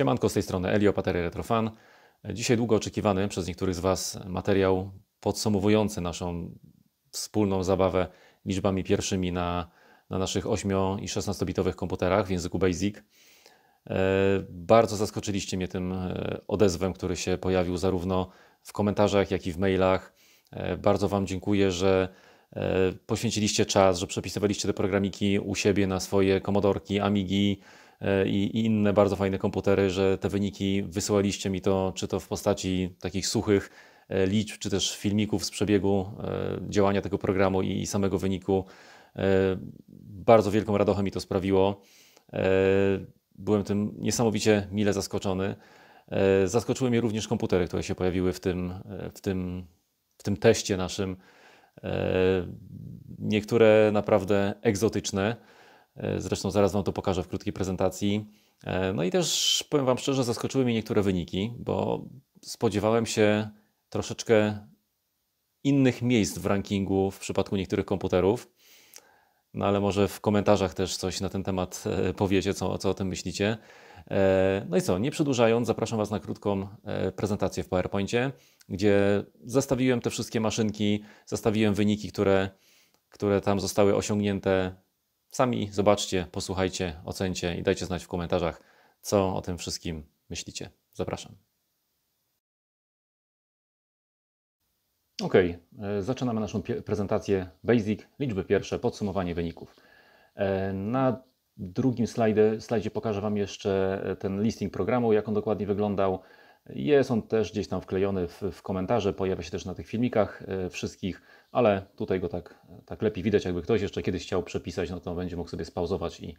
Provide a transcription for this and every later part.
Siemanko z tej strony Elio Patery Retrofan. Dzisiaj długo oczekiwany przez niektórych z Was materiał podsumowujący naszą wspólną zabawę liczbami pierwszymi na, na naszych 8- i 16-bitowych komputerach w języku BASIC. E, bardzo zaskoczyliście mnie tym e, odezwem, który się pojawił zarówno w komentarzach, jak i w mailach. E, bardzo Wam dziękuję, że poświęciliście czas, że przepisywaliście te programiki u siebie na swoje komodorki, amigi, E, i, inne bardzo fajne komputery, że te wyniki wysyłaliście mi to, czy to w postaci takich suchych e, liczb, czy też filmików z przebiegu e, działania tego programu i samego wyniku. Bardzo wielką radochę mi to sprawiło. Byłem tym niesamowicie mile zaskoczony. Zaskoczyły mnie również komputery, które się pojawiły w tym, w tym, w tym teście naszym. Niektóre naprawdę egzotyczne. E, zresztą zaraz Wam to pokażę w krótkiej prezentacji. E, no i też powiem Wam szczerze, zaskoczyły mnie niektóre wyniki, bo spodziewałem się troszeczkę innych miejsc w rankingu w przypadku niektórych komputerów. No ale może w komentarzach też coś na ten temat e, powiecie, co, co o tym myślicie. No i co, nie przedłużając, zapraszam Was na krótką prezentację w PowerPoincie, gdzie zestawiłem te wszystkie maszynki, zestawiłem wyniki, które, które tam zostały osiągnięte Sami zobaczcie, posłuchajcie, ocencie i dajcie znać w komentarzach, co o tym wszystkim myślicie. Zapraszam. Ok, e, zaczynamy naszą prezentację Basic, liczby pierwsze, podsumowanie wyników. E, na drugim slajdzie, slajdzie pokażę Wam jeszcze e, ten listing programu, jak on dokładnie wyglądał. Jest on też gdzieś tam wklejony w, w komentarze, pojawia się też na tych filmikach wszystkich ale tutaj go tak, tak lepiej widać. Jakby ktoś jeszcze kiedyś chciał przepisać, no to będzie mógł sobie spauzować i,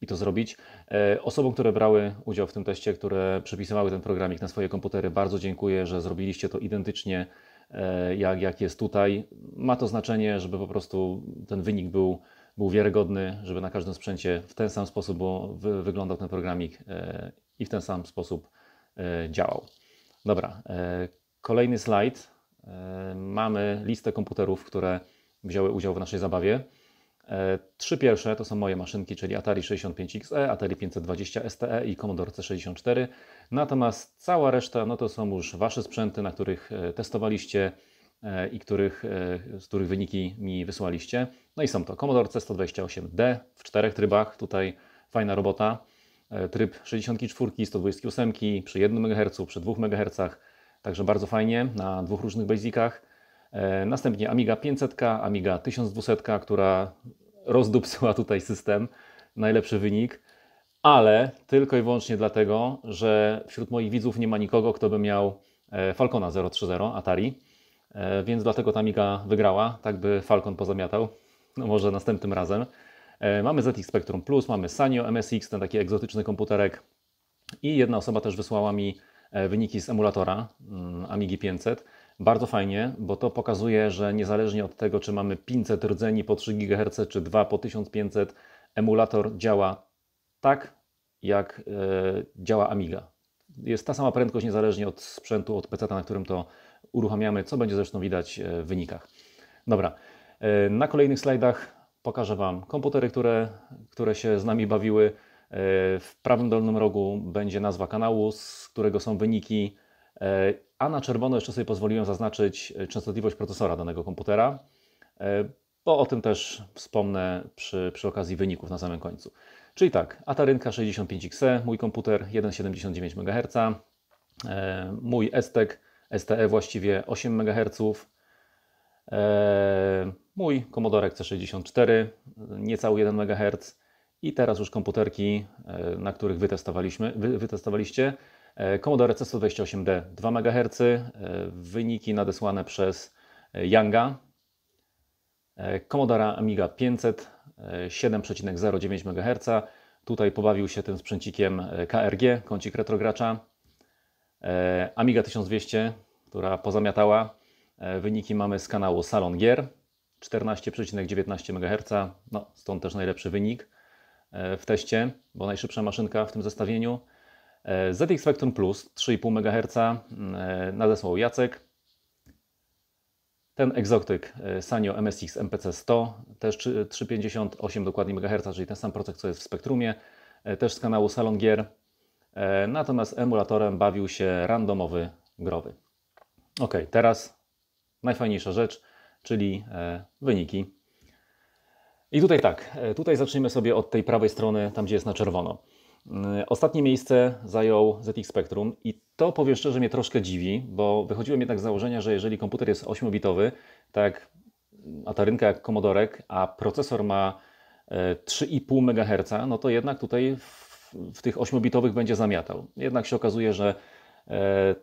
i to zrobić. E, osobom, które brały udział w tym teście, które przepisywały ten programik na swoje komputery, bardzo dziękuję, że zrobiliście to identycznie e, jak, jak jest tutaj. Ma to znaczenie, żeby po prostu ten wynik był, był wiarygodny, żeby na każdym sprzęcie w ten sam sposób wy, wyglądał ten programik e, i w ten sam sposób działał. Dobra, kolejny slajd. E, mamy listę komputerów, które wzięły udział w naszej zabawie. E, trzy pierwsze to są moje maszynki, czyli Atari 65XE, Atari 520 STE i Commodore C64. Natomiast cała reszta no to są już Wasze sprzęty, na których e, testowaliście i których, z których wyniki mi wysłaliście. No i są to Commodore C128D w czterech trybach, tutaj fajna robota. Tryb 64, 128 przy 1 MHz, przy 2 MHz, Także bardzo fajnie na dwóch różnych basicach. E, następnie Amiga 500, Amiga 1200, która rozdupsyła tutaj system. Najlepszy wynik, ale tylko i wyłącznie dlatego, że wśród moich widzów nie ma nikogo, kto by miał e, Falcona 030 Atari, e, więc dlatego ta Amiga wygrała, tak by Falcon pozamiatał. No może następnym razem. Mamy ZX Spectrum Plus, mamy Sanyo MSX, ten taki egzotyczny komputerek. I jedna osoba też wysłała mi E, wyniki z emulatora mm, Amigi 500. Bardzo fajnie, bo to pokazuje, że niezależnie od tego, czy mamy 500 rdzeni po 3 GHz, czy 2 po 1500, emulator działa tak, jak e, działa Amiga. Jest ta sama prędkość niezależnie od sprzętu, od PC, na którym to uruchamiamy, co będzie zresztą widać e, w wynikach. Dobra, na kolejnych slajdach pokażę Wam komputery, które, które się z nami bawiły. W prawym dolnym rogu będzie nazwa kanału, z którego są wyniki, e, a na czerwono jeszcze sobie pozwoliłem zaznaczyć e, częstotliwość procesora danego komputera, e, bo o tym też wspomnę przy, przy okazji wyników na samym końcu. Czyli tak, Atarynka 65XE, mój komputer 1,79 MHz, mój STEC, STE właściwie 8 MHz, mój Commodore C64 niecały 1 MHz, i teraz już komputerki, e, na których wytestowaliśmy, wy, wytestowaliście e, Commodore C128D 2 MHz, wyniki nadesłane przez e, Yanga, Commodore Amiga 500 7,09 MHz. Tutaj pobawił się tym sprzęcikiem KRG, kącik retrogracza. Amiga 1200, która pozamiatała. Wyniki mamy z kanału Salon Gier 14,19 MHz, no, stąd też najlepszy wynik. E, w teście, bo najszybsza maszynka w tym zestawieniu. E, ZX Spectrum Plus 3,5 MHz nadesłał Jacek. Ten egzotyk e, Sanio MSX MPC 100, też 3,58 dokładnie MHz, czyli ten sam procesor, co jest w Spektrumie, też z kanału Salon Gier. Natomiast emulatorem bawił się randomowy growy. Ok, teraz najfajniejsza rzecz, czyli wyniki i tutaj tak, e, tutaj zacznijmy sobie od tej prawej strony, tam gdzie jest na czerwono. E, ostatnie miejsce zajął ZX Spectrum i to powiem szczerze mnie troszkę dziwi, bo wychodziłem jednak z założenia, że jeżeli komputer jest 8-bitowy, tak mm, a ta rynka jak Komodorek, a procesor ma 3,5 e, MHz, no to jednak tutaj w, w tych 8-bitowych będzie zamiatał. Jednak się okazuje, że e,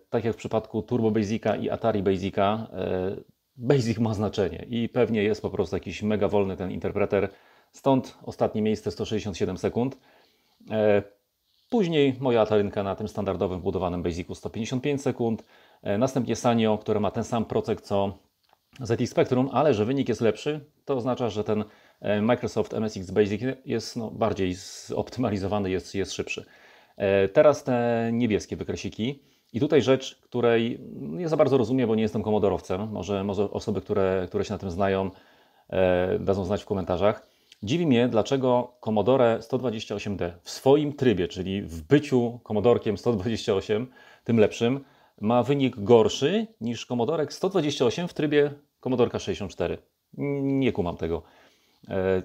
tak jak w przypadku Turbo Basica i Atari Basica, e, Basic ma znaczenie i pewnie jest po prostu jakiś mega wolny ten interpreter, stąd ostatnie miejsce 167 sekund. E, później moja atarynka na tym standardowym budowanym Basicu 155 sekund. E, następnie Sanio, które ma ten sam procek co ZX Spectrum, ale że wynik jest lepszy, to oznacza, że ten e, Microsoft MSX Basic jest no, bardziej zoptymalizowany, jest, jest szybszy. Teraz te niebieskie wykresiki. I tutaj rzecz, której no, nie za bardzo rozumiem, bo nie jestem komodorowcem. Może, może osoby, które, które się na tym znają, e, dadzą znać w komentarzach. Dziwi mnie, dlaczego Commodore 128D w swoim trybie, czyli w byciu komodorkiem 128, tym lepszym, ma wynik gorszy niż komodorek 128 w trybie komodorka 64. Nie kumam tego. E,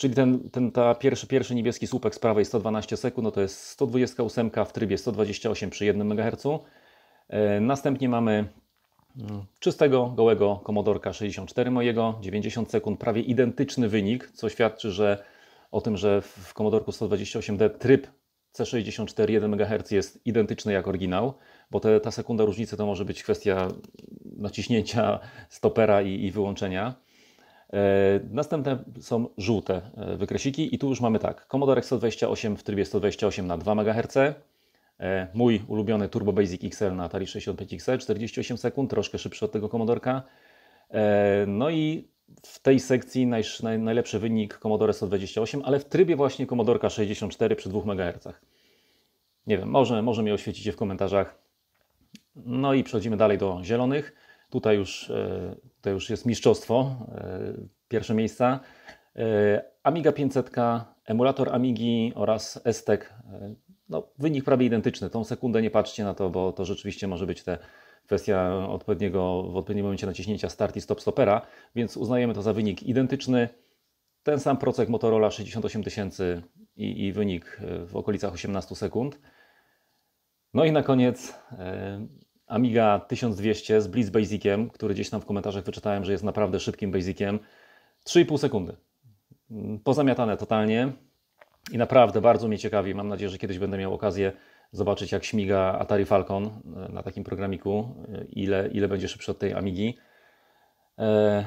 Czyli ten, ten ta pierwszy, pierwszy niebieski słupek z prawej 112 sekund, no to jest 128 w trybie 128 przy 1 MHz. E, następnie mamy mm, czystego, gołego komodorka 64 mojego, 90 sekund, prawie identyczny wynik, co świadczy, że o tym, że w komodorku 128D tryb C64 1 MHz jest identyczny jak oryginał, bo te, ta sekunda różnicy to może być kwestia naciśnięcia stopera i, i wyłączenia. E, następne są żółte e, wykresiki i tu już mamy tak. Commodore 128 w trybie 128 na 2 MHz. E, mój ulubiony Turbo Basic XL na Atari 65XL, 48 sekund, troszkę szybszy od tego komodorka. No i w tej sekcji naj, naj, najlepszy wynik Commodore 128, ale w trybie właśnie komodorka 64 przy 2 MHz. Nie wiem, może, może mi oświecicie w komentarzach. No i przechodzimy dalej do zielonych. Tutaj już to już jest mistrzostwo, e, pierwsze miejsca. E, Amiga 500, emulator Amigi oraz Estek. E, no, wynik prawie identyczny. Tą sekundę nie patrzcie na to, bo to rzeczywiście może być te kwestia odpowiedniego, w odpowiednim momencie naciśnięcia start i stop stopera, więc uznajemy to za wynik identyczny. Ten sam procek Motorola 68 tysięcy i, i wynik w okolicach 18 sekund. No i na koniec Amiga 1200 z Blitz Basiciem, który gdzieś tam w komentarzach wyczytałem, że jest naprawdę szybkim Basiciem. 3,5 sekundy. Mm, pozamiatane totalnie i naprawdę bardzo mnie ciekawi. Mam nadzieję, że kiedyś będę miał okazję zobaczyć, jak śmiga Atari Falcon e, na takim programiku, e, ile, ile będzie szybszy od tej Amigi. E,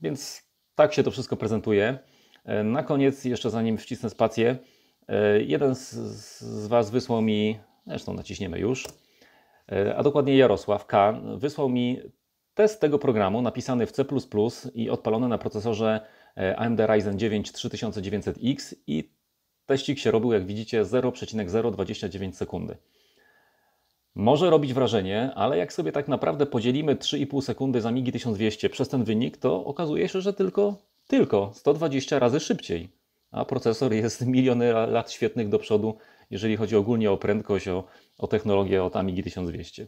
więc tak się to wszystko prezentuje. na koniec, jeszcze zanim wcisnę spację, jeden z, z Was wysłał mi, zresztą naciśniemy już, E, a dokładnie Jarosław K., wysłał mi test tego programu napisany w C i odpalony na procesorze e, AMD Ryzen 9 3900X i teścik się robił, jak widzicie, 0,029 sekundy. Może robić wrażenie, ale jak sobie tak naprawdę podzielimy 3,5 sekundy za migi 1200 przez ten wynik, to okazuje się, że tylko, tylko 120 razy szybciej, a procesor jest miliony lat świetnych do przodu jeżeli chodzi ogólnie o prędkość, o, o technologię od Amigi 1200.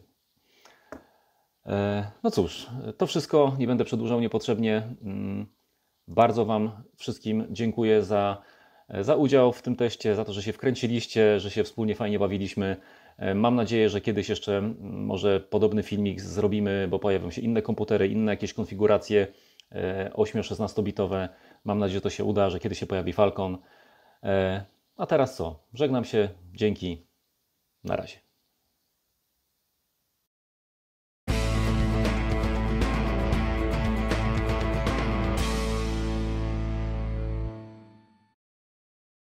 No cóż, to wszystko. Nie będę przedłużał niepotrzebnie. Mm, bardzo Wam wszystkim dziękuję za, za udział w tym teście, za to, że się wkręciliście, że się wspólnie fajnie bawiliśmy. E, mam nadzieję, że kiedyś jeszcze mm, może podobny filmik zrobimy, bo pojawią się inne komputery, inne jakieś konfiguracje 8-16-bitowe. E, mam nadzieję, że to się uda, że kiedyś się pojawi Falcon. E, a teraz co? Żegnam się. Dzięki. Na razie.